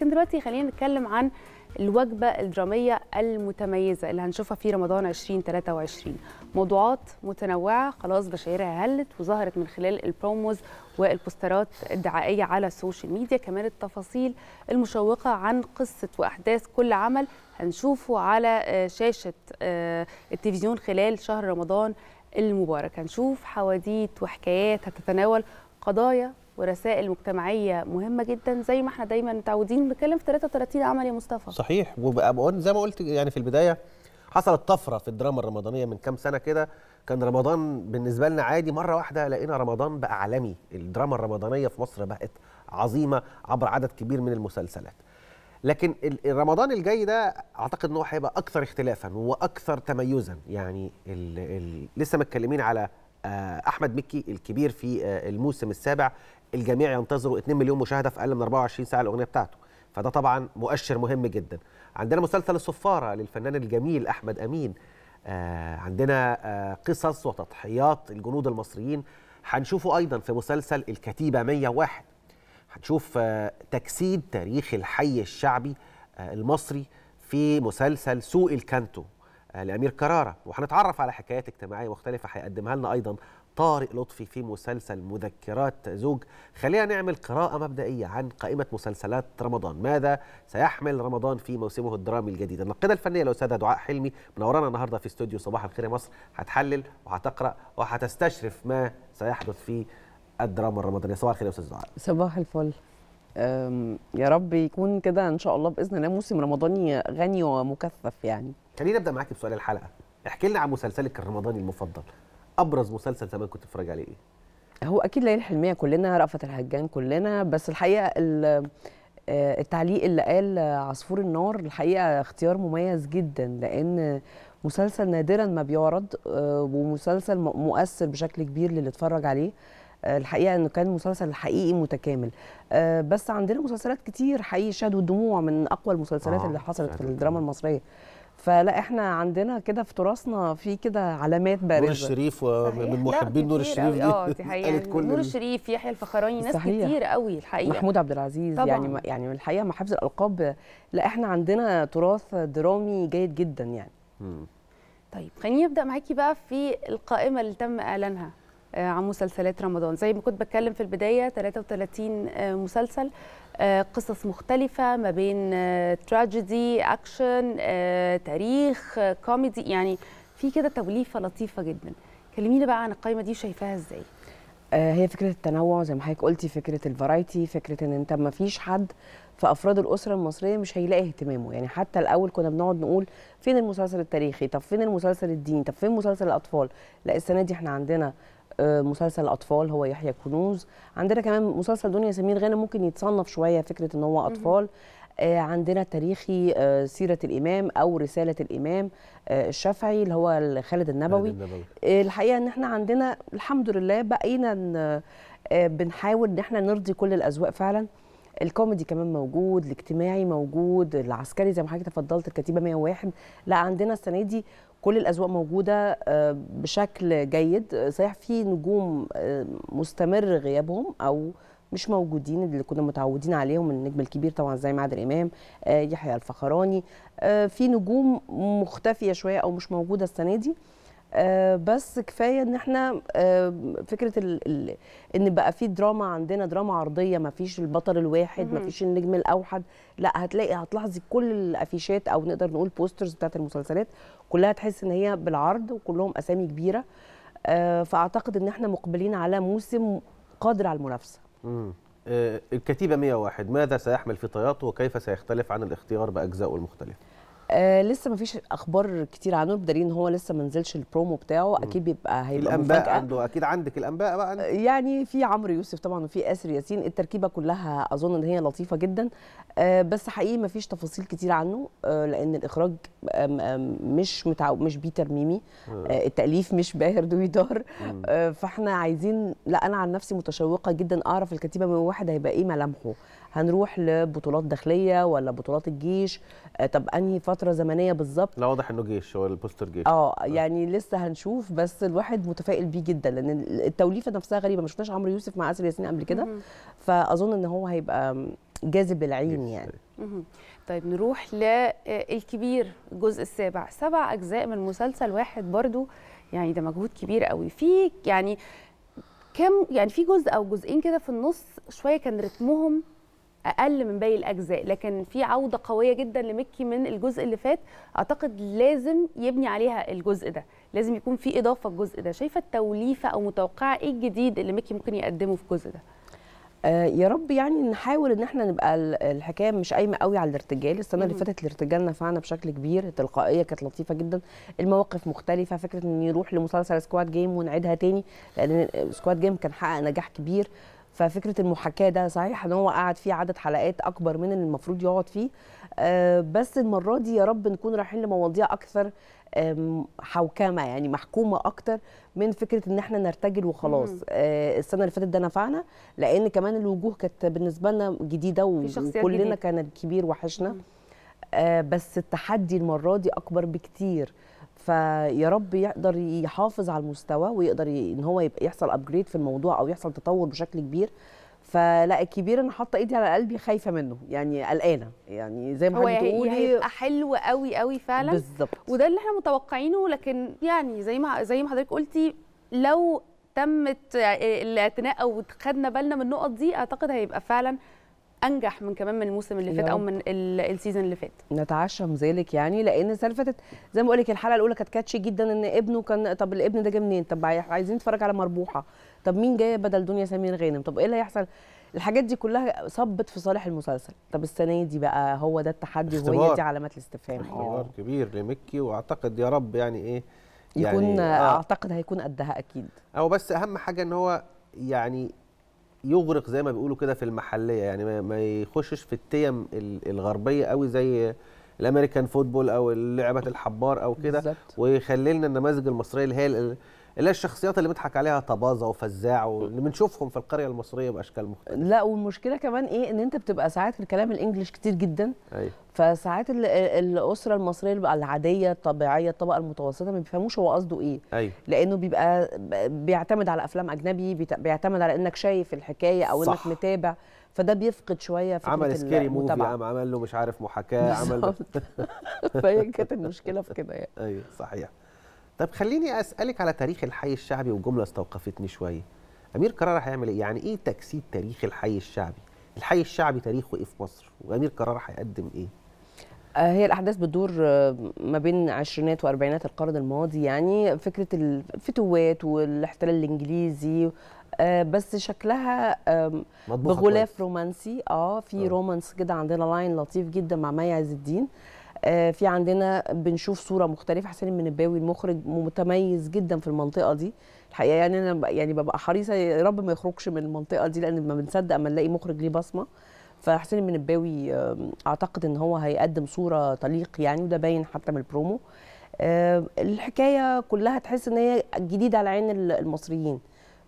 لكن دلوقتي خلينا نتكلم عن الوجبة الدرامية المتميزة اللي هنشوفها في رمضان 2023 موضوعات متنوعة خلاص بشايرها هلت وظهرت من خلال البروموز والبوسترات الدعائية على السوشيال ميديا كمان التفاصيل المشوقة عن قصة وأحداث كل عمل هنشوفه على آه، شاشة آه، التلفزيون خلال شهر رمضان المبارك هنشوف حواديت وحكايات هتتناول قضايا ورسائل مجتمعيه مهمه جدا زي ما احنا دايما متعودين بنتكلم في 33 عمل يا مصطفى صحيح وبقول زي ما قلت يعني في البدايه حصلت طفره في الدراما الرمضانيه من كام سنه كده كان رمضان بالنسبه لنا عادي مره واحده لقينا رمضان بقى عالمي الدراما الرمضانيه في مصر بقت عظيمه عبر عدد كبير من المسلسلات لكن رمضان الجاي ده اعتقد ان هو هيبقى اكثر اختلافا واكثر تميزا يعني الـ الـ لسه متكلمين على آه، احمد مكي الكبير في آه، الموسم السابع الجميع ينتظروا 2 مليون مشاهده في اقل من 24 ساعه الاغنيه بتاعته فده طبعا مؤشر مهم جدا عندنا مسلسل الصفاره للفنان الجميل احمد امين آه عندنا آه قصص وتضحيات الجنود المصريين هنشوفه ايضا في مسلسل الكتيبه 101 هنشوف آه تجسيد تاريخ الحي الشعبي آه المصري في مسلسل سوق الكانتو آه، لامير كراره وهنتعرف على حكايات اجتماعيه مختلفه هيقدمها لنا ايضا طارق لطفي في مسلسل مذكرات زوج خلينا نعمل قراءة مبدئية عن قائمة مسلسلات رمضان ماذا سيحمل رمضان في موسمه الدرامي الجديد النقدة الفنية الأستاذة دعاء حلمي منورانا النهاردة في استوديو صباح الخير يا مصر هتحلل وهتقرأ وهتستشرف ما سيحدث في الدراما الرمضانية صباح الخير يا أستاذ دعاء صباح الفل يا رب يكون كده ان شاء الله باذن الله موسم رمضاني غني ومكثف يعني خلينا نبدا معاكي بسؤال الحلقه احكي لنا عن مسلسلك الرمضاني المفضل ابرز مسلسل زمان كنت بتتفرج عليه ايه هو اكيد ليالي الحلميه كلنا رأفت الهجان كلنا بس الحقيقه آه، التعليق اللي قال عصفور النار الحقيقه اختيار مميز جدا لان مسلسل نادرا ما بيعرض آه، ومسلسل مؤثر بشكل كبير للي اتفرج عليه آه، الحقيقه انه كان مسلسل حقيقي متكامل بس عندنا مسلسلات كتير حقيقي شهد والدموع من اقوى المسلسلات آه اللي حصلت في الدراما المصريه فلا احنا عندنا كده في تراثنا في كده علامات بارزه نور الشريف ومن محبين نور الشريف دي اه يعني كل نور الشريف يحيى الفخراني ناس صحيح. كتير قوي الحقيقه محمود عبد العزيز يعني طبعا. يعني يعني الحقيقه مع حفظ الالقاب لا احنا عندنا تراث درامي جيد جدا يعني م. طيب خليني ابدا معاكي بقى في القائمه اللي تم اعلانها آه، عن مسلسلات رمضان زي ما كنت بتكلم في البدايه 33 آه، مسلسل آه، قصص مختلفة ما بين تراجيدي آه، أكشن آه، تاريخ كوميدي يعني في كده توليفة لطيفة جدا كلمينا بقى عن القايمة دي شايفاها إزاي؟ هي فكره التنوع زي ما حضرتك قلتي فكره الفرايتي فكره ان انت ما فيش حد في افراد الاسره المصريه مش هيلاقي اهتمامه يعني حتى الاول كنا بنقعد نقول فين المسلسل التاريخي طب فين المسلسل الديني طب فين مسلسل الاطفال لا السنه دي احنا عندنا مسلسل اطفال هو يحيى كنوز عندنا كمان مسلسل دنيا سمير غانم ممكن يتصنف شويه فكره ان هو اطفال آه، عندنا تاريخي آه، سيرة الإمام أو رسالة الإمام آه، الشافعي اللي هو خالد النبوي الحقيقة إن إحنا عندنا الحمد لله بقينا بنحاول إن إحنا نرضي كل الأذواق فعلا الكوميدي كمان موجود الاجتماعي موجود العسكري زي ما حضرتك اتفضلت الكتيبه 101 لا عندنا السنه دي كل الاذواق موجوده آه، بشكل جيد صحيح في نجوم آه، مستمر غيابهم او مش موجودين اللي كنا متعودين عليهم النجم الكبير طبعا زي معادل امام آه، يحيى الفخراني في نجوم مختفيه شويه او مش موجوده السنه دي آه، بس كفايه ان احنا آه، فكره الـ الـ ان بقى في دراما عندنا دراما عرضيه ما فيش البطل الواحد ما فيش النجم الاوحد لا هتلاقي هتلاحظي كل الافيشات او نقدر نقول بوسترز بتاعت المسلسلات كلها تحس ان هي بالعرض وكلهم اسامي كبيره آه، فاعتقد ان احنا مقبلين على موسم قادر على المنافسه الكتيبه 101 ماذا سيحمل في طياته وكيف سيختلف عن الاختيار باجزائه المختلفه آه لسه ما فيش اخبار كتير عنه بدليل ان هو لسه ما نزلش البرومو بتاعه اكيد بيبقى هيبقى الانباء مفاجأة. عنده اكيد عندك الانباء بقى عندك. آه، يعني في عمرو يوسف طبعا وفي اسر ياسين التركيبه كلها اظن ان هي لطيفه جدا آه بس حقيقي ما فيش تفاصيل كتير عنه آه لان الاخراج آه، آه، مش متعو... مش بيتر ميمي التاليف مش باهر دويدار فاحنا عايزين لا انا عن نفسي متشوقه جدا اعرف الكتيبه من واحد هيبقى ايه ملامحه هنروح لبطولات داخليه ولا بطولات الجيش آه، طب انهي فتره زمنيه بالظبط لا واضح انه جيش هو البوستر جيش اه يعني لسه هنشوف بس الواحد متفائل بيه جدا لان التوليفه نفسها غريبه ما شفناش عمرو يوسف مع اسر ياسين قبل كده فاظن ان هو هيبقى جاذب العين يعني طيب, طيب، نروح للكبير آه، الجزء السابع سبع اجزاء من مسلسل واحد برضو يعني ده مجهود كبير قوي في يعني كم يعني في جزء او جزئين كده في النص شويه كان رتمهم اقل من باقي الاجزاء لكن في عوده قويه جدا لميكي من الجزء اللي فات اعتقد لازم يبني عليها الجزء ده لازم يكون في اضافه الجزء ده شايفه التوليفه او متوقعه ايه الجديد اللي ميكي ممكن يقدمه في الجزء ده آه، يا رب يعني نحاول ان احنا نبقى الحكايه مش قايمه قوي على الارتجال السنه اللي فاتت الارتجال نفعنا بشكل كبير التلقائيه كانت لطيفه جدا المواقف مختلفه فكره ان يروح لمسلسل سكواد جيم ونعيدها تاني لان سكواد جيم كان حقق نجاح كبير ففكره المحاكاه ده صحيح ان هو قعد فيه عدد حلقات اكبر من اللي المفروض يقعد فيه آه بس المره دي يا رب نكون رايحين لمواضيع اكثر حوكمه يعني محكومه اكتر من فكره ان احنا نرتجل وخلاص آه السنه اللي فاتت ده نفعنا لان كمان الوجوه كانت بالنسبه لنا جديده وكلنا جديد. كانت كبير وحشنا آه بس التحدي المره دي اكبر بكتير فيا رب يقدر يحافظ على المستوى ويقدر ان هو يبقى يحصل ابجريد في الموضوع او يحصل تطور بشكل كبير فلا الكبير انا حاطه ايدي على قلبي خايفه منه يعني قلقانه يعني زي ما حضرتك بتقولي هو هيبقى حلو قوي قوي فعلا بالظبط وده اللي احنا متوقعينه لكن يعني زي ما زي ما حضرتك قلتي لو تمت الاعتناء او خدنا بالنا من النقط دي اعتقد هيبقى فعلا انجح من كمان من الموسم اللي فات او من السيزون اللي فات نتعشم ذلك يعني لان السنه فاتت زي ما بقول لك الحلقه الاولى كانت كاتشي جدا ان ابنه كان طب الابن ده جه منين طب عايزين نتفرج على مربوحه طب مين جاي بدل دنيا سمير غانم طب ايه اللي هيحصل الحاجات دي كلها صبت في صالح المسلسل طب السنه دي بقى هو ده التحدي وهي دي علامات الاستفهام اختبار كبير لمكي واعتقد يا رب يعني ايه يعني يكون يعني آه اعتقد هيكون قدها اكيد او بس اهم حاجه ان هو يعني يغرق زي ما بيقولوا كده في المحليه يعني ما يخشش في التيم الغربيه قوي زي الامريكان فوتبول او لعبه الحبار او كده ويخلي لنا النماذج المصريه اللي هي اللي هي الشخصيات اللي بيضحك عليها طبازه وفزاع واللي بنشوفهم في القريه المصريه باشكال مختلفه لا والمشكله كمان ايه ان انت بتبقى ساعات الكلام الانجليش كتير جدا ايوه فساعات الاسره المصريه العاديه الطبيعيه الطبقه المتوسطه ما بيفهموش هو قصده ايه أي. أيوة. لانه بيبقى بيعتمد على افلام اجنبي بيعتمد على انك شايف الحكايه او صح. انك متابع فده بيفقد شويه فكره عمل سكيري موفي عمل له مش عارف محاكاه عمل فهي كانت المشكله في كده يعني ايوه صحيح طب خليني اسالك على تاريخ الحي الشعبي وجمله استوقفتني شويه امير كرارة هيعمل ايه يعني ايه تجسيد تاريخ الحي الشعبي الحي الشعبي تاريخه ايه في مصر وامير كرارة هيقدم ايه آه، هي الاحداث بتدور آه، ما بين عشرينات واربعينات القرن الماضي يعني فكره الفتوات والاحتلال الانجليزي آه، بس شكلها بغلاف رومانسي اه في رومانس كده عندنا لاين لطيف جدا مع مي عز الدين آه، في عندنا بنشوف صوره مختلفه حسين المنباوي المخرج متميز جدا في المنطقه دي الحقيقه يعني انا يعني ببقى حريصه يا رب ما يخرجش من المنطقه دي لان ما بنصدق اما نلاقي مخرج ليه بصمه فحسين المنباوي اعتقد ان هو هيقدم صوره طليق يعني وده باين حتى من البرومو الحكايه كلها تحس ان هي جديده على عين المصريين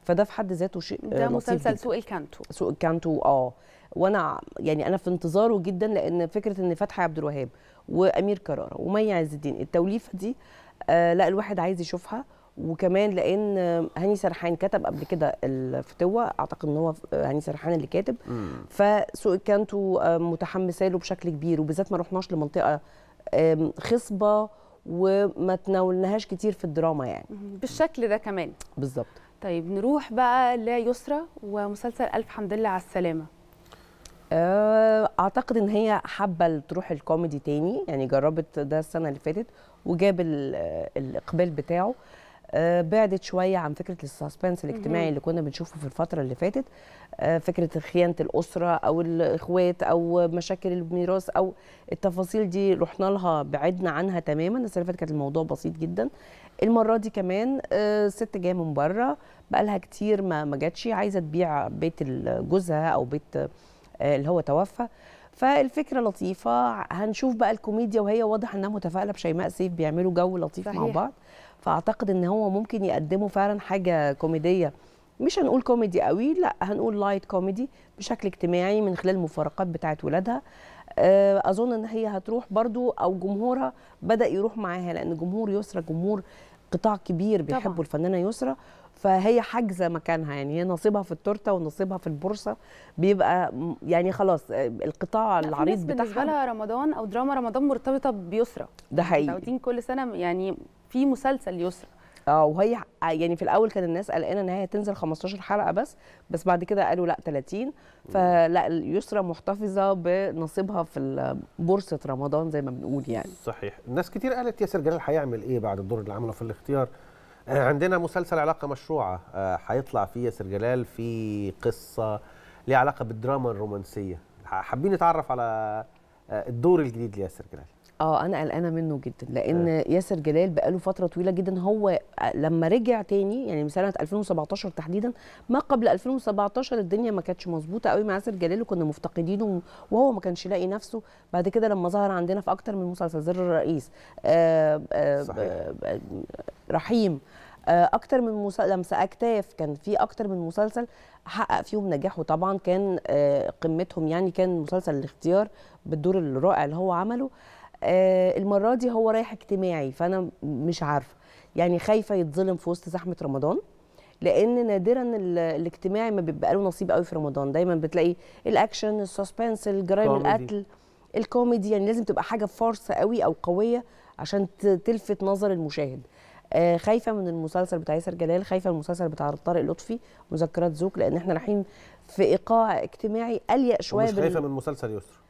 فده في حد ذاته شيء آه، ده مسلسل سوق الكانتو سوق الكانتو اه وانا يعني انا في انتظاره جدا لان فكره ان فتحي عبد الوهاب وامير كراره ومي عز الدين التوليفه دي آه، لا الواحد عايز يشوفها وكمان لان آه، هاني سرحان كتب قبل كده الفتوه اعتقد ان هو آه، هاني سرحان اللي كاتب فسوق الكانتو متحمسه له بشكل كبير وبالذات ما رحناش لمنطقه خصبه وما تناولناهاش كتير في الدراما يعني بالشكل ده كمان بالظبط طيب نروح بقى ليسرى ومسلسل الف حمد لله على السلامه آه، اعتقد ان هي حابه تروح الكوميدي تاني يعني جربت ده السنه اللي فاتت وجاب الاقبال بتاعه آه، بعدت شويه عن فكره السسبنس الاجتماعي اللي كنا بنشوفه في الفتره اللي فاتت آه، فكره خيانه الاسره او الاخوات او مشاكل الميراث او التفاصيل دي رحنا لها بعدنا عنها تماما السنه اللي فاتت كان الموضوع بسيط جدا المره دي كمان ست جايه من بره بقى لها كتير ما جاتش عايزه تبيع بيت جوزها او بيت آه، اللي هو توفى فالفكره لطيفه هنشوف بقى الكوميديا وهي واضح انها متفائله بشيماء سيف بيعملوا جو لطيف صحيح. مع بعض فاعتقد ان هو ممكن يقدموا فعلا حاجه كوميديه مش هنقول كوميدي قوي لا هنقول لايت كوميدي بشكل اجتماعي من خلال المفارقات بتاعه ولادها آه، اظن ان هي هتروح برضو او جمهورها بدا يروح معاها لان جمهور يسرى جمهور قطاع كبير بيحبوا الفنانه يسرى فهي حاجزه مكانها يعني هي نصيبها في التورته ونصيبها في البورصه بيبقى يعني خلاص آه، القطاع العريض بتاعها بالنسبه لها رمضان او دراما رمضان مرتبطه بيسرى ده يعني حقيقي كل سنه يعني في مسلسل يسرى اه وهي آه، يعني في الاول كان الناس قلقانه ان هي هتنزل 15 حلقه بس بس بعد كده قالوا لا 30 فلا يسرى محتفظه بنصيبها في بورصه رمضان زي ما بنقول يعني صحيح ناس كتير قالت ياسر جلال هيعمل ايه بعد الدور اللي عمله في الاختيار آه، عندنا مسلسل علاقه مشروعه آه، هيطلع فيه ياسر جلال في قصه ليها علاقه بالدراما الرومانسيه حابين نتعرف على الدور الجديد لياسر جلال اه انا قلقانه منه جدا لان آه. ياسر جلال بقاله فتره طويله جدا هو لما رجع تاني يعني من سنه 2017 تحديدا ما قبل 2017 الدنيا ما كانتش مظبوطه قوي مع ياسر جلال وكنا مفتقدينه وهو ما كانش لاقي نفسه بعد كده لما ظهر عندنا في اكتر من مسلسل زر الرئيس آه آه صحيح. آه رحيم آه، اكتر من مسلسل لمسه اكتاف كان في اكتر من مسلسل حقق فيهم نجاح وطبعا كان آه، قمتهم يعني كان مسلسل الاختيار بالدور الرائع اللي هو عمله آه، المره دي هو رايح اجتماعي فانا مش عارفه يعني خايفه يتظلم في وسط زحمه رمضان لان نادرا الاجتماعي ما بيبقى له نصيب قوي في رمضان دايما بتلاقي الاكشن السسبنس الجرائم القتل الكوميدي يعني لازم تبقى حاجه فارصه قوي او قويه عشان تلفت نظر المشاهد آه خايفه من المسلسل بتاع ياسر جلال خايفه من المسلسل بتاع طارق لطفي مذكرات زوج لان احنا رايحين في ايقاع اجتماعي اليق شويه مش خايفه من مسلسل يسر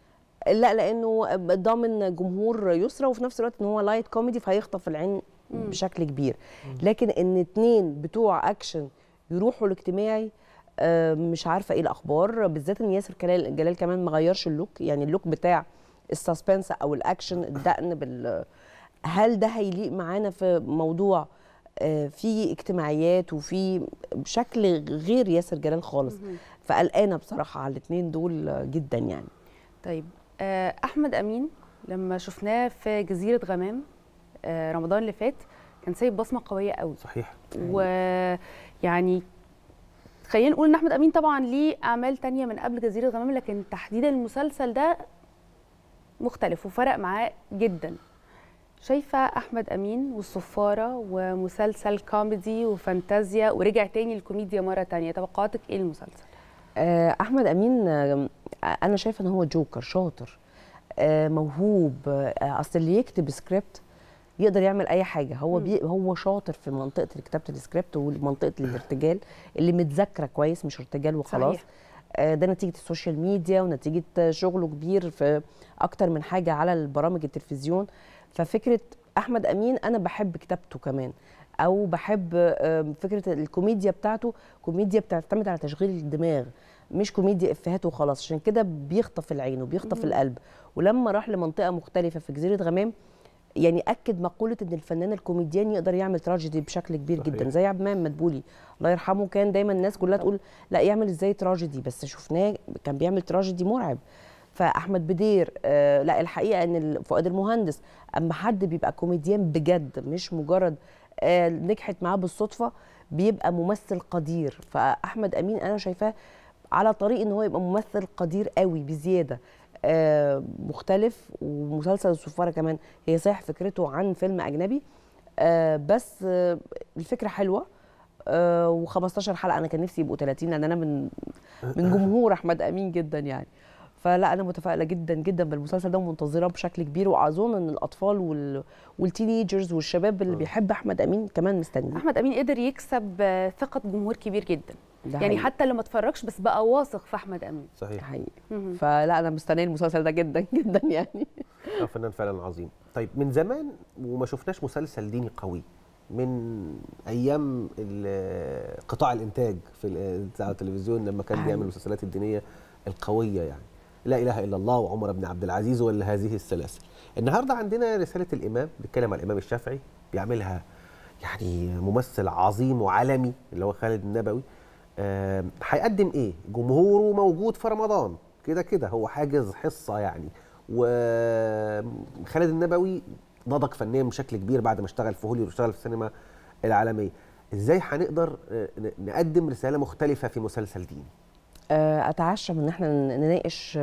لا لانه ضامن جمهور يسرى وفي نفس الوقت ان هو لايت كوميدي فهيخطف العين مم. بشكل كبير مم. لكن ان اتنين بتوع اكشن يروحوا الاجتماعي آه، مش عارفه ايه الاخبار بالذات ان ياسر جلال, جلال كمان ما غيرش اللوك يعني اللوك بتاع السسبنس او الاكشن الدقن بال هل ده هيليق معانا في موضوع آه، في اجتماعيات وفي بشكل غير ياسر جلال خالص فقلقانه بصراحه على الاثنين دول جدا يعني طيب آه، احمد امين لما شفناه في جزيره غمام آه، رمضان اللي فات كان سايب بصمه قويه قوي صحيح ويعني خلينا نقول ان احمد امين طبعا ليه اعمال تانية من قبل جزيره غمام لكن تحديدا المسلسل ده مختلف وفرق معاه جدا شايفه احمد امين والصفاره ومسلسل كوميدي وفانتازيا ورجع تاني الكوميديا مره تانية توقعاتك ايه المسلسل آه، احمد امين آه، انا شايفه ان هو جوكر شاطر آه، موهوب اصل اللي يكتب سكريبت يقدر يعمل اي حاجه هو بي هو شاطر في منطقه كتابه السكريبت ومنطقه الارتجال اللي متذاكره كويس مش ارتجال وخلاص صحيح. ده نتيجه السوشيال ميديا ونتيجه شغله كبير في اكتر من حاجه على البرامج التلفزيون ففكره احمد امين انا بحب كتابته كمان او بحب فكره الكوميديا بتاعته كوميديا بتعتمد على تشغيل الدماغ مش كوميديا افيهات وخلاص عشان كده بيخطف العين وبيخطف القلب ولما راح لمنطقه مختلفه في جزيره غمام يعني اكد مقوله ان الفنان الكوميديان يقدر يعمل تراجيدي بشكل كبير صحيح. جدا زي عبد المنعم مدبولي الله يرحمه كان دايما الناس كلها تقول لا يعمل ازاي تراجيدي بس شفناه كان بيعمل تراجيدي مرعب فاحمد بدير آه لا الحقيقه ان فؤاد المهندس اما حد بيبقى كوميديان بجد مش مجرد آه، نجحت معاه بالصدفه بيبقى ممثل قدير فاحمد امين انا شايفاه على طريق ان هو يبقى ممثل قدير قوي بزياده آه، مختلف ومسلسل الصفاره كمان هي صحيح فكرته عن فيلم اجنبي آه، بس الفكره حلوه و15 حلقه انا كان نفسي يبقوا 30 لان انا من من جمهور احمد امين جدا يعني فلا انا متفائله جدا جدا بالمسلسل ده ومنتظراه بشكل كبير واظن ان الاطفال وال... والتينيجرز والشباب اللي آه. بيحب احمد امين كمان مستنيين احمد امين قدر يكسب ثقه جمهور كبير جدا ده يعني حقيقي. حتى اللي ما اتفرجش بس بقى واثق في احمد امين صحيح حقيقي. فلا انا مستنيه المسلسل ده جدا جدا يعني آه، فنان فعلا عظيم طيب من زمان وما شفناش مسلسل ديني قوي من ايام قطاع الانتاج في التلفزيون لما كان بيعمل المسلسلات الدينيه القويه يعني لا اله الا الله وعمر بن عبد العزيز وهذه السلاسل النهارده عندنا رساله الامام بيتكلم عن الامام الشافعي بيعملها يعني ممثل عظيم وعالمي اللي هو خالد النبوي هيقدم ايه جمهوره موجود في رمضان كده كده هو حاجز حصه يعني وخالد النبوي نضج فنيا بشكل كبير بعد ما اشتغل في هوليوود واشتغل في السينما العالميه ازاي هنقدر آه، نقدم رساله مختلفه في مسلسل ديني آه، اتعشم ان احنا نناقش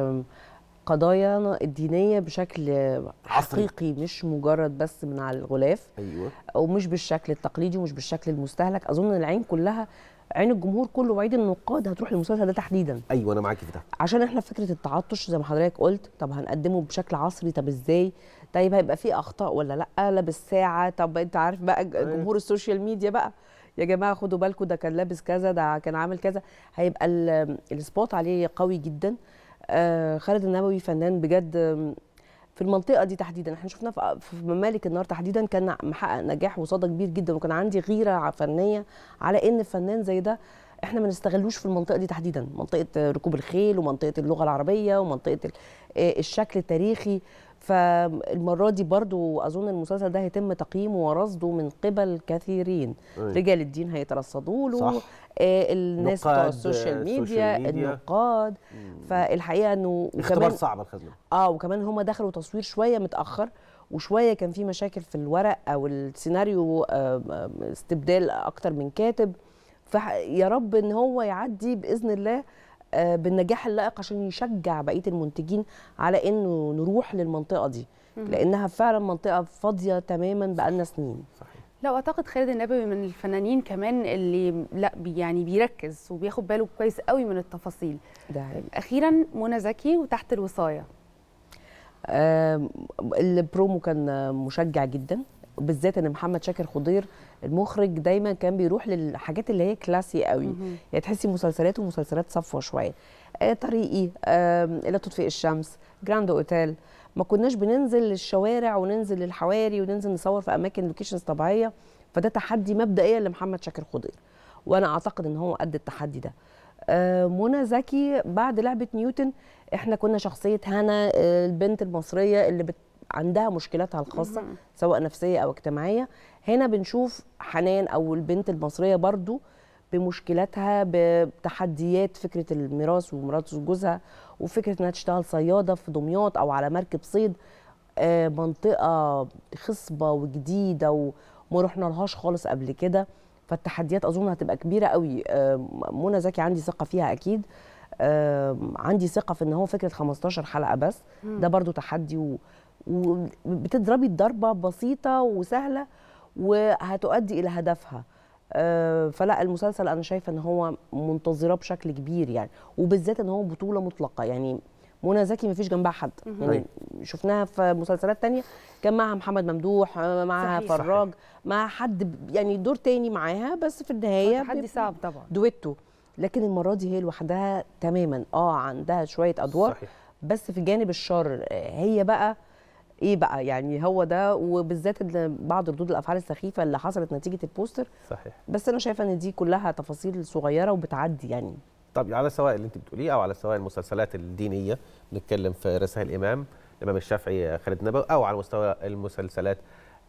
قضايانا الدينيه بشكل حقيقي مش مجرد بس من على الغلاف ايوه ومش بالشكل التقليدي ومش بالشكل المستهلك اظن العين كلها عين الجمهور كله وعين النقاد هتروح للمسلسل ده تحديدا ايوه انا معاكي في ده عشان احنا فكره التعطش زي ما حضرتك قلت طب هنقدمه بشكل عصري طب ازاي طيب هيبقى فيه اخطاء ولا لا لابس ساعه طب انت عارف بقى أيوة. جمهور السوشيال ميديا بقى يا جماعه خدوا بالكم ده كان لابس كذا ده كان عامل كذا هيبقى السبوت عليه قوي جدا آه، خالد النبوي فنان بجد في المنطقه دي تحديدا احنا شفناه في ممالك النار تحديدا كان محقق نجاح وصدى كبير جدا وكان عندي غيره فنيه على ان فنان زي ده احنا ما نستغلوش في المنطقه دي تحديدا منطقه آه، ركوب الخيل ومنطقه اللغه العربيه ومنطقه آه، الشكل التاريخي فالمره دي برضو اظن المسلسل ده هيتم تقييمه ورصده من قبل كثيرين أيه. رجال الدين هيترصدوا له آه الناس بتوع السوشيال آه، ميديا, ميديا. النقاد مم. فالحقيقه انه وكمان صعب الخزنه اه وكمان هم دخلوا تصوير شويه متاخر وشويه كان في مشاكل في الورق او السيناريو آه، آه، استبدال اكتر من كاتب فيا رب ان هو يعدي باذن الله بالنجاح اللائق عشان يشجع بقيه المنتجين على انه نروح للمنطقه دي لانها فعلا منطقه فاضيه تماما بقالنا سنين صحيح. لا واعتقد خالد النبوي من الفنانين كمان اللي لا يعني بيركز وبياخد باله كويس قوي من التفاصيل ده اخيرا منى زكي وتحت الوصايه آه البرومو كان مشجع جدا بالذات ان محمد شاكر خضير المخرج دايما كان بيروح للحاجات اللي هي كلاسي قوي يعني تحسي مسلسلاته مسلسلات صفوه شويه آه طريقي آه لا تطفئ الشمس جراند اوتيل ما كناش بننزل للشوارع وننزل للحواري وننزل نصور في اماكن لوكيشنز طبيعيه فده تحدي مبدئيا لمحمد شاكر خضير وانا اعتقد ان هو قد التحدي ده آه، منى زكي بعد لعبه نيوتن احنا كنا شخصيه هنا آه، البنت المصريه اللي بت عندها مشكلاتها الخاصه سواء نفسيه او اجتماعيه هنا بنشوف حنان او البنت المصريه برضو بمشكلاتها بتحديات فكره الميراث وميراث جوزها وفكره انها تشتغل صياده في دمياط او على مركب صيد آه، منطقه خصبه وجديده وما رحنا لهاش خالص قبل كده فالتحديات اظن هتبقى كبيره قوي آه، منى زكي عندي ثقه فيها اكيد آه، عندي ثقه في ان هو فكره 15 حلقه بس ده برضو تحدي و... وبتضربي الضربه بسيطه وسهله وهتؤدي الى هدفها آه، فلا المسلسل انا شايفه ان هو منتظره بشكل كبير يعني وبالذات ان هو بطوله مطلقه يعني منى زكي ما فيش جنبها حد يعني طيب. شفناها في مسلسلات تانية كان معها محمد ممدوح آه، معها فراج مع حد يعني دور تاني معاها بس في النهايه تحدي صعب طبعا دويتو لكن المره دي هي لوحدها تماما اه عندها شويه ادوار صحيح. بس في جانب الشر آه، هي بقى ايه بقى يعني هو ده وبالذات بعض ردود الافعال السخيفه اللي حصلت نتيجه البوستر صحيح بس انا شايفه ان دي كلها تفاصيل صغيره وبتعدي يعني طب على سواء اللي انت بتقوليه او على سواء المسلسلات الدينيه بنتكلم في رسائل الامام الامام الشافعي خالد نبوي او على مستوى المسلسلات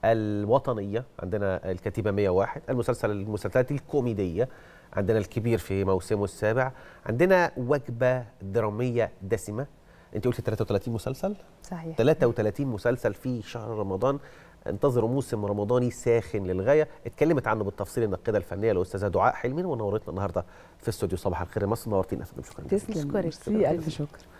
الوطنيه عندنا الكتيبه 101 المسلسل المسلسلات الكوميديه عندنا الكبير في موسمه السابع عندنا وجبه دراميه دسمه انت قلتي 33 مسلسل صحيح 33 مسلسل في شهر رمضان انتظروا موسم رمضاني ساخن للغايه اتكلمت عنه بالتفصيل الناقده الفنيه الاستاذه دعاء حلمي ونورتنا النهارده في استوديو صباح الخير مصر نورتينا شكرا تسلم الف شكر